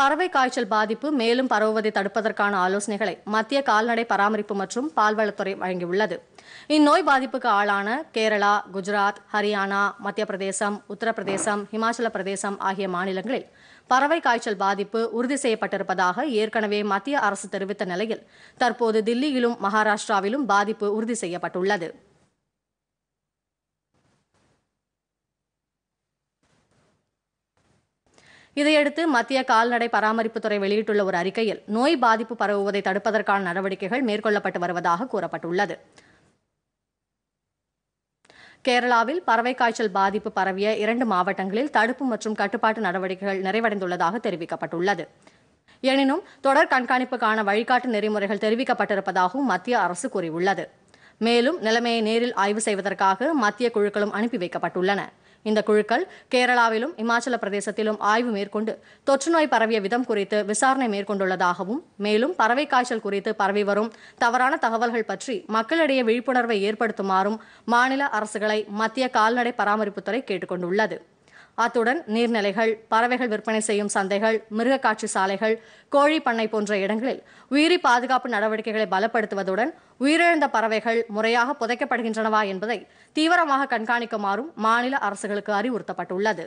பறவை காய்ச்சல் பாதிப்பு மேலும் பரவுவதை தடுப்பதற்கான ஆலோசனைகளை மத்திய கால்நடை பராமரிப்பு மற்றும் பால்வளத்துறை வழங்கியுள்ளது இந்நோய் பாதிப்புக்கு ஆளான கேரளா குஜராத் ஹரியானா மத்திய பிரதேசம் உத்தரப்பிரதேசம் இமாச்சல பிரதேசம் ஆகிய மாநிலங்களில் பறவை காய்ச்சல் பாதிப்பு உறுதி செய்யப்பட்டிருப்பதாக ஏற்கனவே மத்திய அரசு தெரிவித்த நிலையில் தற்போது தில்லியிலும் மகாராஷ்டிராவிலும் பாதிப்பு உறுதி செய்யப்பட்டுள்ளது இதையடுத்து மத்திய கால்நடை பராமரிப்புத்துறை வெளியிட்டுள்ள ஒரு அறிக்கையில் நோய் பாதிப்பு பரவுவதை தடுப்பதற்கான நடவடிக்கைகள் மேற்கொள்ளப்பட்டு வருவதாக கூறப்பட்டுள்ளது கேரளாவில் பறவை காய்ச்சல் பாதிப்பு பரவிய இரண்டு மாவட்டங்களில் தடுப்பு மற்றும் கட்டுப்பாட்டு நடவடிக்கைகள் நிறைவடைந்துள்ளதாக தெரிவிக்கப்பட்டுள்ளது எனினும் தொடர் கண்காணிப்புக்கான வழிகாட்டு நெறிமுறைகள் தெரிவிக்கப்பட்டிருப்பதாகவும் மத்திய அரசு கூறியுள்ளது மேலும் நிலைமையை நேரில் ஆய்வு செய்வதற்காக மத்திய குழுக்களும் அனுப்பி வைக்கப்பட்டுள்ளன இந்த குழுக்கள் கேரளாவிலும் இமாச்சல பிரதேசத்திலும் ஆய்வு மேற்கொண்டு தொற்றுநோய் பரவிய விதம் குறித்து விசாரணை மேற்கொண்டுள்ளதாகவும் மேலும் பறவை காய்ச்சல் குறித்து பரவி வரும் தவறான தகவல்கள் பற்றி மக்களிடையே விழிப்புணர்வை ஏற்படுத்துமாறும் மாநில அரசுகளை மத்திய கால்நடை பராமரிப்புத்துறை கேட்டுக்கொண்டுள்ளது அத்துடன் நீர்நிலைகள் பறவைகள் விற்பனை செய்யும் சந்தைகள் மிருக காட்சி சாலைகள் கோழி பண்ணை போன்ற இடங்களில் உயிரி பாதுகாப்பு நடவடிக்கைகளை பலப்படுத்துவதுடன் உயிரிழந்த பறவைகள் முறையாக புதைக்கப்படுகின்றனவா என்பதை தீவிரமாக கண்காணிக்குமாறும் மாநில அரசுகளுக்கு அறிவுறுத்தப்பட்டுள்ளது